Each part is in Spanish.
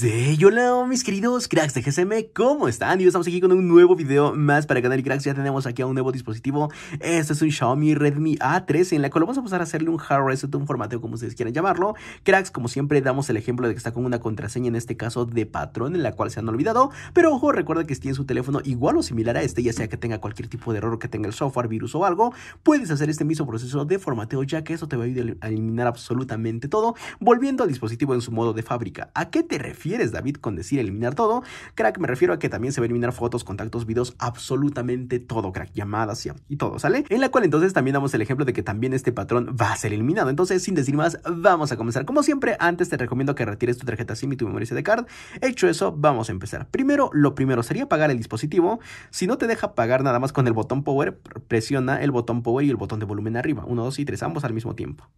De Hola mis queridos cracks de GSM, ¿cómo están? Y estamos aquí con un nuevo video más para Canal Cracks, ya tenemos aquí a un nuevo dispositivo Este es un Xiaomi Redmi A13 en la cual vamos a pasar a hacerle un hard reset, un formateo como ustedes quieran llamarlo Cracks, como siempre damos el ejemplo de que está con una contraseña en este caso de patrón en la cual se han olvidado Pero ojo, recuerda que si tienes su teléfono igual o similar a este, ya sea que tenga cualquier tipo de error que tenga el software, virus o algo Puedes hacer este mismo proceso de formateo ya que eso te va a ayudar a eliminar absolutamente todo Volviendo al dispositivo en su modo de fábrica, ¿a qué te refieres? eres David, con decir eliminar todo? Crack, me refiero a que también se va a eliminar fotos, contactos, videos, absolutamente todo, crack, llamadas y, todo, ¿sale? En la cual entonces también damos el ejemplo de que también este patrón va a ser eliminado. Entonces, sin decir más, vamos a comenzar. Como siempre, antes te recomiendo que retires tu tarjeta SIM y tu memoria de card. Hecho eso, vamos a empezar. Primero, lo primero sería pagar el dispositivo. Si no te deja pagar nada más con el botón power, presiona el botón power y el botón de volumen arriba. Uno, dos y tres, ambos al mismo tiempo.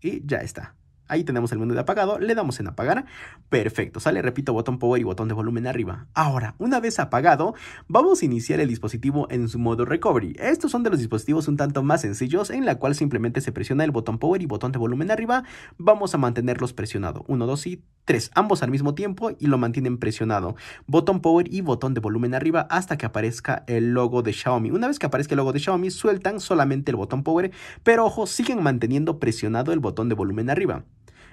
Y ya está. Ahí tenemos el menú de apagado, le damos en apagar, perfecto, sale, repito, botón power y botón de volumen arriba. Ahora, una vez apagado, vamos a iniciar el dispositivo en su modo recovery. Estos son de los dispositivos un tanto más sencillos, en la cual simplemente se presiona el botón power y botón de volumen arriba, vamos a mantenerlos presionados, 1, 2 y Tres, ambos al mismo tiempo y lo mantienen presionado. Botón power y botón de volumen arriba hasta que aparezca el logo de Xiaomi. Una vez que aparezca el logo de Xiaomi, sueltan solamente el botón power, pero ojo, siguen manteniendo presionado el botón de volumen arriba.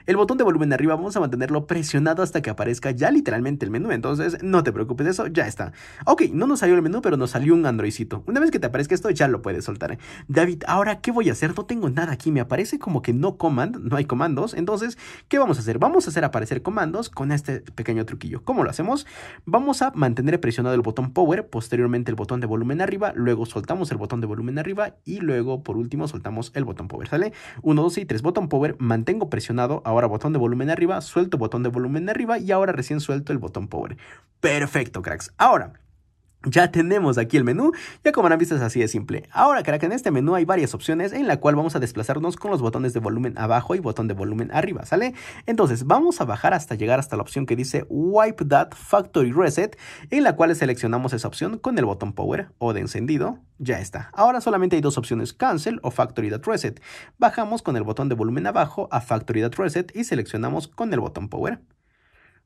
El botón de volumen arriba vamos a mantenerlo presionado hasta que aparezca ya literalmente el menú, entonces no te preocupes eso, ya está. Ok, no nos salió el menú, pero nos salió un Androidcito. Una vez que te aparezca esto, ya lo puedes soltar. David, ¿ahora qué voy a hacer? No tengo nada aquí, me aparece como que no command, no hay comandos, entonces, ¿qué vamos a hacer? Vamos a hacer aparecer comandos con este pequeño truquillo. ¿Cómo lo hacemos? Vamos a mantener presionado el botón power, posteriormente el botón de volumen arriba, luego soltamos el botón de volumen arriba y luego por último soltamos el botón power, ¿sale? 1, 2 y 3, botón power, mantengo presionado, ahora botón de volumen arriba, suelto botón de volumen arriba y ahora recién suelto el botón power. Perfecto, cracks. Ahora, ya tenemos aquí el menú, ya como habrán visto es así de simple. Ahora crack, en este menú hay varias opciones en la cual vamos a desplazarnos con los botones de volumen abajo y botón de volumen arriba, ¿sale? Entonces vamos a bajar hasta llegar hasta la opción que dice Wipe That Factory Reset, en la cual seleccionamos esa opción con el botón Power o de encendido, ya está. Ahora solamente hay dos opciones, Cancel o Factory That Reset. Bajamos con el botón de volumen abajo a Factory That Reset y seleccionamos con el botón Power.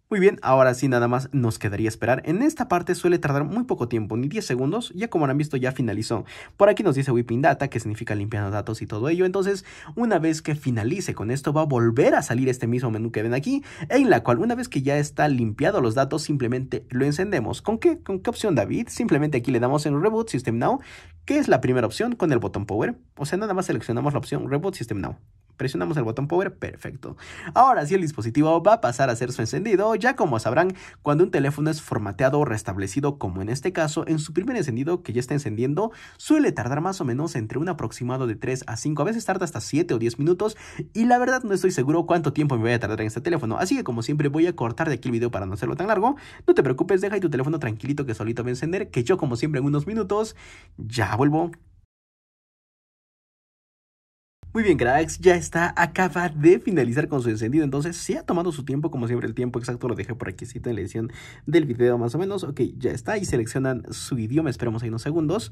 Muy bien, ahora sí nada más nos quedaría esperar. En esta parte suele tardar muy poco tiempo, ni 10 segundos, ya como han visto ya finalizó. Por aquí nos dice Whipping Data, que significa limpiando datos y todo ello. Entonces, una vez que finalice con esto, va a volver a salir este mismo menú que ven aquí, en la cual una vez que ya está limpiado los datos, simplemente lo encendemos. ¿Con qué? ¿Con qué opción, David? Simplemente aquí le damos en Reboot System Now, que es la primera opción con el botón Power. O sea, nada más seleccionamos la opción Reboot System Now. Presionamos el botón power, perfecto. Ahora sí el dispositivo va a pasar a ser su encendido, ya como sabrán, cuando un teléfono es formateado o restablecido, como en este caso, en su primer encendido que ya está encendiendo, suele tardar más o menos entre un aproximado de 3 a 5, a veces tarda hasta 7 o 10 minutos, y la verdad no estoy seguro cuánto tiempo me voy a tardar en este teléfono, así que como siempre voy a cortar de aquí el video para no hacerlo tan largo, no te preocupes, deja tu teléfono tranquilito que solito va a encender, que yo como siempre en unos minutos ya vuelvo. Muy bien, cracks, ya está, acaba de finalizar con su encendido, entonces sí ha tomado su tiempo, como siempre el tiempo exacto lo dejé por aquí en la edición del video más o menos, ok, ya está, y seleccionan su idioma, esperamos ahí unos segundos,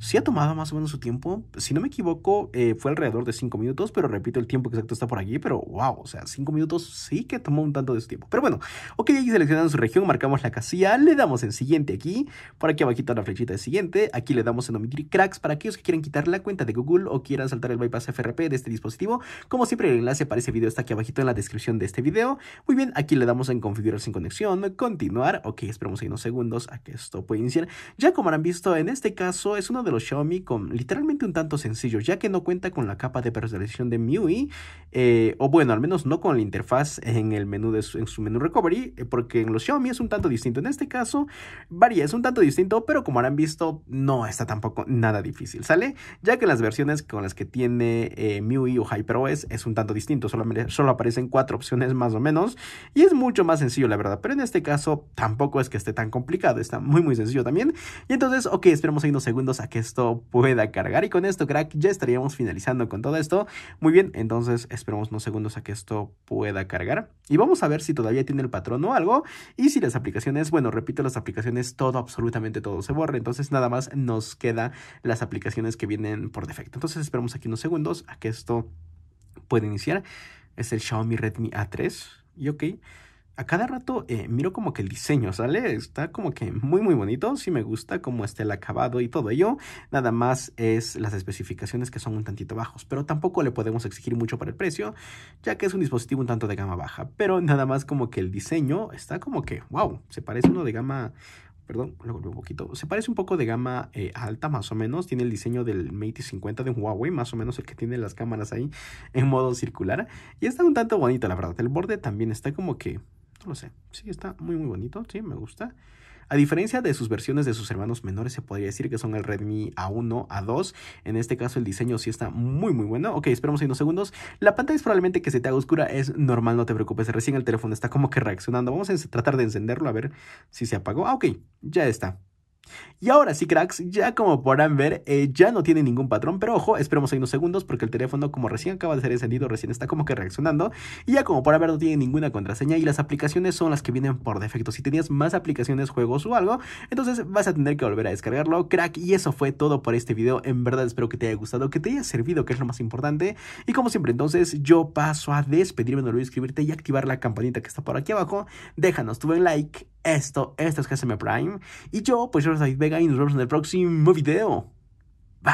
sí ha tomado más o menos su tiempo, si no me equivoco, eh, fue alrededor de 5 minutos, pero repito, el tiempo exacto está por aquí, pero wow, o sea, 5 minutos sí que tomó un tanto de su tiempo, pero bueno, ok, ahí seleccionan su región, marcamos la casilla, le damos en siguiente aquí, por aquí abajito la flechita de siguiente, aquí le damos en omitir cracks, para aquellos que quieran quitar la cuenta de Google o quieran saltar el bypass FRP, de este dispositivo. Como siempre, el enlace para ese video está aquí abajito en la descripción de este video. Muy bien, aquí le damos en configurar sin conexión, continuar. Ok, esperemos ahí unos segundos a que esto pueda iniciar. Ya como habrán visto, en este caso es uno de los Xiaomi con literalmente un tanto sencillo, ya que no cuenta con la capa de personalización de MIUI, eh, o bueno, al menos no con la interfaz en el menú de su, en su menú recovery, eh, porque en los Xiaomi es un tanto distinto. En este caso, varía, es un tanto distinto, pero como habrán visto, no está tampoco nada difícil, ¿sale? Ya que las versiones con las que tiene... Eh, eh, Mew MIUI o HyperOS es un tanto distinto, solo aparecen cuatro opciones más o menos y es mucho más sencillo la verdad, pero en este caso tampoco es que esté tan complicado, está muy muy sencillo también y entonces, ok, esperemos ahí unos segundos a que esto pueda cargar y con esto crack ya estaríamos finalizando con todo esto, muy bien, entonces esperemos unos segundos a que esto pueda cargar y vamos a ver si todavía tiene el patrón o algo y si las aplicaciones, bueno, repito, las aplicaciones todo, absolutamente todo se borra, entonces nada más nos queda las aplicaciones que vienen por defecto, entonces esperamos aquí unos segundos a que esto puede iniciar es el Xiaomi Redmi A3. Y ok, a cada rato eh, miro como que el diseño, ¿sale? Está como que muy muy bonito, sí me gusta como está el acabado y todo ello. Nada más es las especificaciones que son un tantito bajos, pero tampoco le podemos exigir mucho para el precio, ya que es un dispositivo un tanto de gama baja. Pero nada más como que el diseño está como que, wow, se parece uno de gama perdón, lo golpeé un poquito. Se parece un poco de gama eh, alta, más o menos. Tiene el diseño del Mate 50 de Huawei, más o menos el que tiene las cámaras ahí en modo circular. Y está un tanto bonito, la verdad. El borde también está como que, no lo sé. Sí, está muy, muy bonito. Sí, me gusta. A diferencia de sus versiones de sus hermanos menores, se podría decir que son el Redmi A1, A2. En este caso el diseño sí está muy muy bueno. Ok, esperamos ahí unos segundos. La pantalla es probablemente que se te haga oscura, es normal, no te preocupes. Recién el teléfono está como que reaccionando. Vamos a tratar de encenderlo a ver si se apagó. Ah, ok, ya está. Y ahora sí, cracks, ya como podrán ver, eh, ya no tiene ningún patrón, pero ojo, esperemos ahí unos segundos porque el teléfono como recién acaba de ser encendido, recién está como que reaccionando y ya como podrán ver no tiene ninguna contraseña y las aplicaciones son las que vienen por defecto. Si tenías más aplicaciones, juegos o algo, entonces vas a tener que volver a descargarlo, crack. Y eso fue todo por este video, en verdad espero que te haya gustado, que te haya servido, que es lo más importante. Y como siempre entonces, yo paso a despedirme, no olvides suscribirte y activar la campanita que está por aquí abajo. Déjanos tu buen like, esto, esto es GSM Prime y yo pues yo David Vega y nos vemos en el próximo video. Bye.